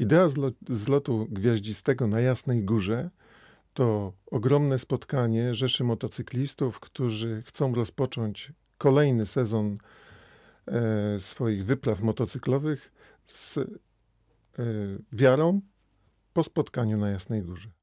Idea zlotu gwiaździstego na Jasnej Górze to ogromne spotkanie rzeszy motocyklistów, którzy chcą rozpocząć kolejny sezon e, swoich wypraw motocyklowych z e, wiarą po spotkaniu na Jasnej Górze.